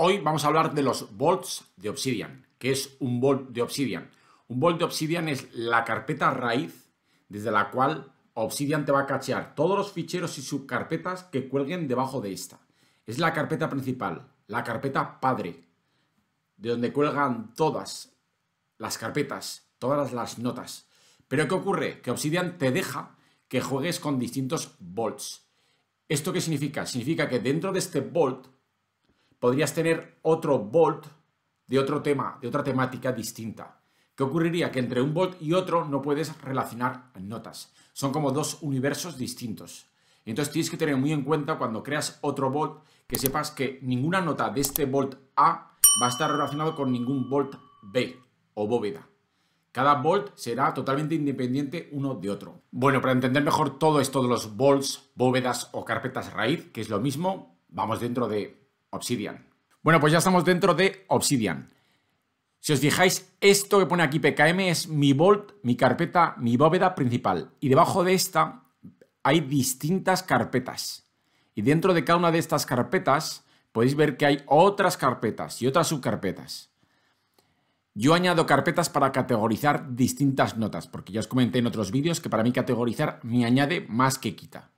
Hoy vamos a hablar de los bolts de Obsidian. ¿Qué es un Vault de Obsidian? Un Vault de Obsidian es la carpeta raíz desde la cual Obsidian te va a cachear todos los ficheros y subcarpetas que cuelguen debajo de esta. Es la carpeta principal, la carpeta padre, de donde cuelgan todas las carpetas, todas las notas. Pero ¿qué ocurre? Que Obsidian te deja que juegues con distintos volts. ¿Esto qué significa? Significa que dentro de este bolt podrías tener otro Volt de otro tema, de otra temática distinta. ¿Qué ocurriría? Que entre un Volt y otro no puedes relacionar notas. Son como dos universos distintos. Entonces tienes que tener muy en cuenta cuando creas otro Volt que sepas que ninguna nota de este Volt A va a estar relacionada con ningún Volt B o bóveda. Cada volt será totalmente independiente uno de otro. Bueno, para entender mejor todo esto de los volts, bóvedas o carpetas raíz, que es lo mismo, vamos dentro de Obsidian. Bueno, pues ya estamos dentro de Obsidian. Si os fijáis, esto que pone aquí PKM es mi Vault, mi carpeta, mi bóveda principal. Y debajo de esta hay distintas carpetas. Y dentro de cada una de estas carpetas podéis ver que hay otras carpetas y otras subcarpetas. Yo añado carpetas para categorizar distintas notas, porque ya os comenté en otros vídeos que para mí categorizar me añade más que quita.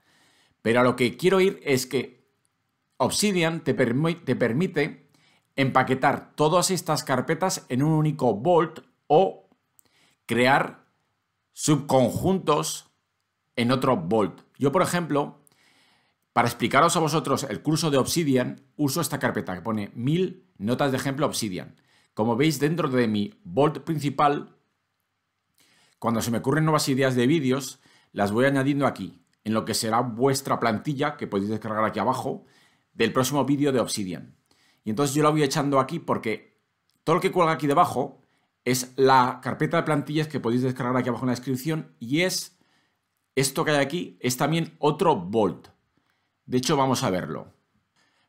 Pero a lo que quiero ir es que Obsidian te, permite empaquetar todas estas carpetas en un único Vault o crear subconjuntos en otro Vault. Yo, por ejemplo, para explicaros a vosotros el curso de Obsidian, uso esta carpeta que pone 1000 notas de ejemplo Obsidian. Como veis, dentro de mi Vault principal, cuando se me ocurren nuevas ideas de vídeos, las voy añadiendo aquí, en lo que será vuestra plantilla, que podéis descargar aquí abajo, del próximo vídeo de Obsidian. Y entonces yo lo voy echando aquí porque todo lo que cuelga aquí debajo es la carpeta de plantillas que podéis descargar aquí abajo en la descripción y es esto que hay aquí, es también otro Bolt. De hecho, vamos a verlo.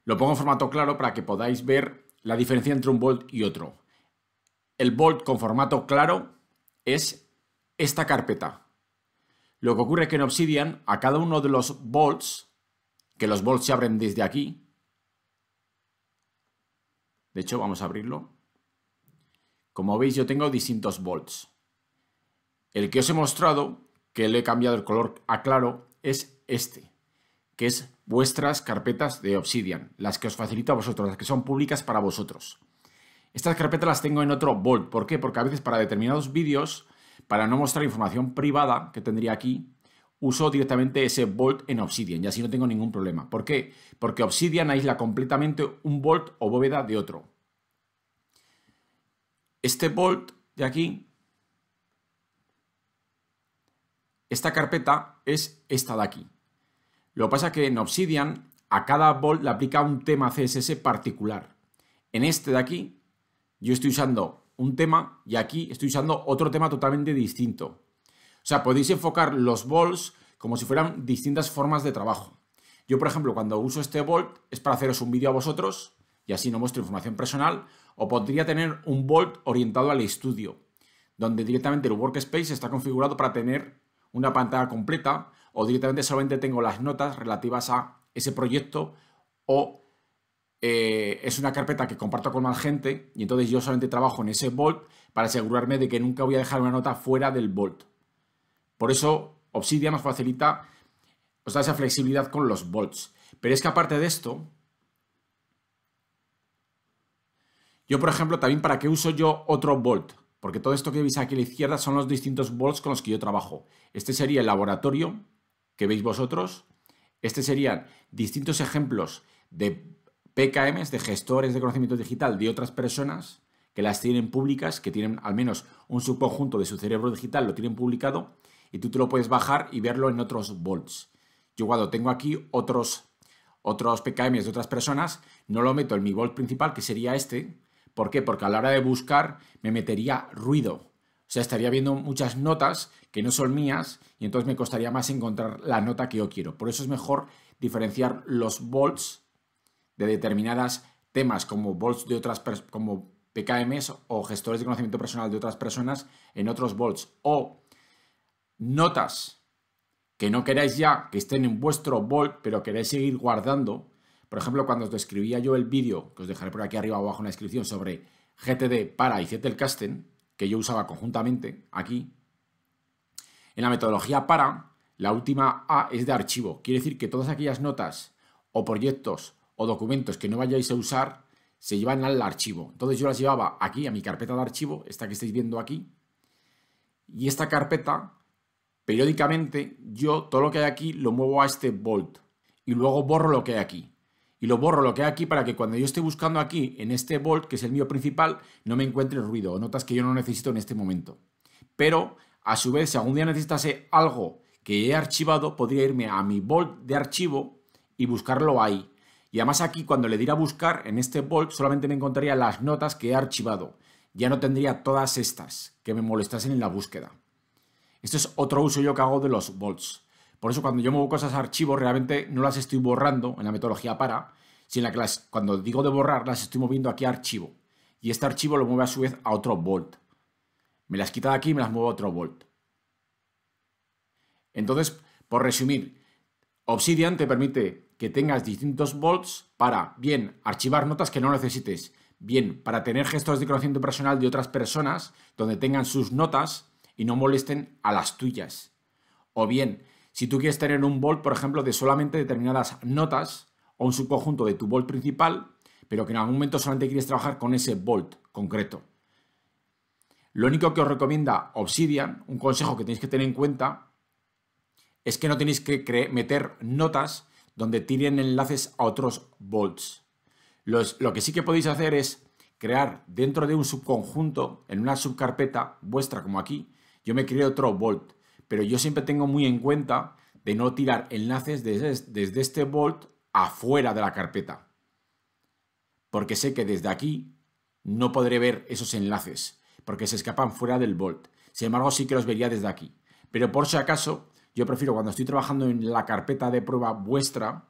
Lo pongo en formato claro para que podáis ver la diferencia entre un Bolt y otro. El Bolt con formato claro es esta carpeta. Lo que ocurre es que en Obsidian a cada uno de los Bolts que los volts se abren desde aquí. De hecho, vamos a abrirlo. Como veis, yo tengo distintos volts. El que os he mostrado, que le he cambiado el color a claro, es este, que es vuestras carpetas de Obsidian, las que os facilito a vosotros, las que son públicas para vosotros. Estas carpetas las tengo en otro bolt. ¿Por qué? Porque a veces para determinados vídeos, para no mostrar información privada que tendría aquí, uso directamente ese bolt en Obsidian y así no tengo ningún problema. ¿Por qué? Porque Obsidian aísla completamente un bolt o bóveda de otro. Este bolt de aquí, esta carpeta es esta de aquí. Lo que pasa es que en Obsidian a cada bolt le aplica un tema CSS particular. En este de aquí yo estoy usando un tema y aquí estoy usando otro tema totalmente distinto. O sea, podéis enfocar los Vaults como si fueran distintas formas de trabajo. Yo, por ejemplo, cuando uso este Vault es para haceros un vídeo a vosotros y así no muestro información personal, o podría tener un Vault orientado al estudio, donde directamente el workspace está configurado para tener una pantalla completa o directamente solamente tengo las notas relativas a ese proyecto o eh, es una carpeta que comparto con más gente y entonces yo solamente trabajo en ese Bolt para asegurarme de que nunca voy a dejar una nota fuera del Bolt. Por eso Obsidian nos facilita, os da esa flexibilidad con los bolts. Pero es que aparte de esto, yo por ejemplo también para qué uso yo otro bolt, porque todo esto que veis aquí a la izquierda son los distintos bolts con los que yo trabajo. Este sería el laboratorio que veis vosotros, este serían distintos ejemplos de PKMs, de gestores de conocimiento digital de otras personas que las tienen públicas, que tienen al menos un subconjunto de su cerebro digital, lo tienen publicado, y tú te lo puedes bajar y verlo en otros volts. Yo cuando tengo aquí otros, otros PKMs de otras personas, no lo meto en mi volt principal, que sería este. ¿Por qué? Porque a la hora de buscar me metería ruido. O sea, estaría viendo muchas notas que no son mías y entonces me costaría más encontrar la nota que yo quiero. Por eso es mejor diferenciar los volts de determinadas temas como volts de otras como PKMs o gestores de conocimiento personal de otras personas en otros volts o notas que no queráis ya que estén en vuestro Vault, pero queréis seguir guardando. Por ejemplo, cuando os describía yo el vídeo, que os dejaré por aquí arriba o abajo en la descripción, sobre GTD para y Zettelkasten, que yo usaba conjuntamente aquí, en la metodología para, la última A es de archivo. Quiere decir que todas aquellas notas o proyectos o documentos que no vayáis a usar se llevan al archivo. Entonces yo las llevaba aquí a mi carpeta de archivo, esta que estáis viendo aquí, y esta carpeta Periódicamente yo todo lo que hay aquí lo muevo a este volt y luego borro lo que hay aquí. Y lo borro lo que hay aquí para que cuando yo esté buscando aquí en este volt, que es el mío principal, no me encuentre ruido o notas que yo no necesito en este momento. Pero a su vez, si algún día necesitase algo que he archivado, podría irme a mi volt de archivo y buscarlo ahí. Y además aquí cuando le diera buscar en este volt solamente me encontraría las notas que he archivado. Ya no tendría todas estas que me molestasen en la búsqueda. Este es otro uso yo que hago de los volts. Por eso cuando yo muevo cosas a archivos, realmente no las estoy borrando en la metodología para, sino que cuando digo de borrar, las estoy moviendo aquí a archivo. Y este archivo lo mueve a su vez a otro volt. Me las quita de aquí y me las muevo a otro volt. Entonces, por resumir, Obsidian te permite que tengas distintos volts para, bien, archivar notas que no necesites, bien, para tener gestos de conocimiento personal de otras personas, donde tengan sus notas y no molesten a las tuyas. O bien, si tú quieres tener un bolt, por ejemplo, de solamente determinadas notas o un subconjunto de tu bolt principal, pero que en algún momento solamente quieres trabajar con ese bolt concreto. Lo único que os recomienda Obsidian, un consejo que tenéis que tener en cuenta, es que no tenéis que meter notas donde tiren enlaces a otros volts. lo que sí que podéis hacer es crear dentro de un subconjunto, en una subcarpeta vuestra como aquí, yo me creé otro Vault, pero yo siempre tengo muy en cuenta de no tirar enlaces desde, este Vault afuera de la carpeta, porque sé que desde aquí no podré ver esos enlaces, porque se escapan fuera del Vault. Sin embargo, sí que los vería desde aquí. Pero por si acaso, yo prefiero cuando estoy trabajando en la carpeta de prueba vuestra,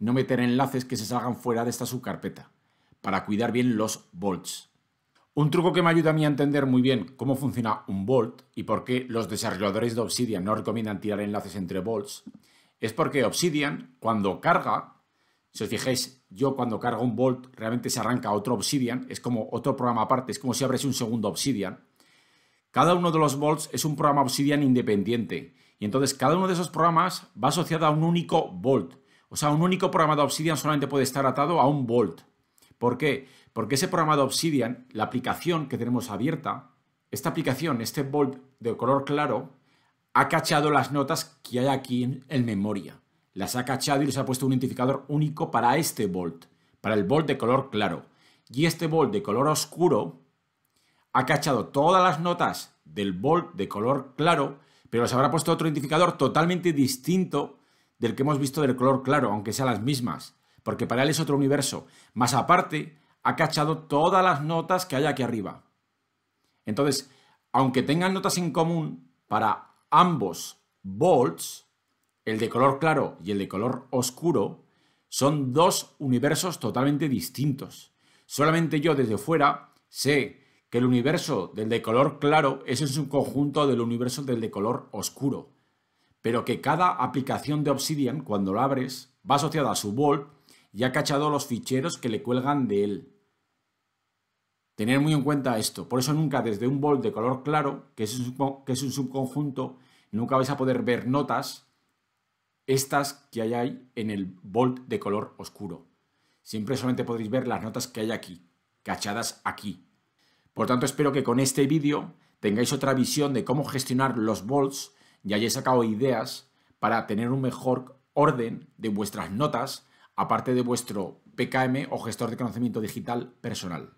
no meter enlaces que se salgan fuera de esta subcarpeta, para cuidar bien los volts. Un truco que me ayuda a mí a entender muy bien cómo funciona un bolt y por qué los desarrolladores de Obsidian no recomiendan tirar enlaces entre bolts es porque Obsidian, cuando carga, si os fijáis, yo cuando cargo un bolt realmente se arranca otro Obsidian, es como otro programa aparte, es como si abres un segundo Obsidian. Cada uno de los bolts es un programa Obsidian independiente y entonces cada uno de esos programas va asociado a un único bolt. O sea, un único programa de Obsidian solamente puede estar atado a un bolt. ¿Por qué? Porque ese programa de Obsidian, la aplicación que tenemos abierta, esta aplicación, este Bolt de color claro, ha cachado las notas que hay aquí en, memoria. Las ha cachado y les ha puesto un identificador único para este Bolt, para el Bolt de color claro. Y este Bolt de color oscuro ha cachado todas las notas del Bolt de color claro, pero les habrá puesto otro identificador totalmente distinto del que hemos visto del color claro, aunque sean las mismas porque para él es otro universo. Más aparte, ha cachado todas las notas que hay aquí arriba. Entonces, aunque tengan notas en común, para ambos volts, el de color claro y el de color oscuro, son dos universos totalmente distintos. Solamente yo desde fuera sé que el universo del de color claro es un subconjunto del universo del de color oscuro, pero que cada aplicación de Obsidian, cuando la abres, va asociada a su volt y ha cachado los ficheros que le cuelgan de él. Tener muy en cuenta esto, por eso nunca desde un bol de color claro, que es un, subconjunto, nunca vais a poder ver notas estas que hay en el bolt de color oscuro. Siempre solamente podréis ver las notas que hay aquí, cachadas aquí. Por tanto, espero que con este vídeo tengáis otra visión de cómo gestionar los volts y hayáis sacado ideas para tener un mejor orden de vuestras notas aparte de vuestro PKM o gestor de conocimiento digital personal.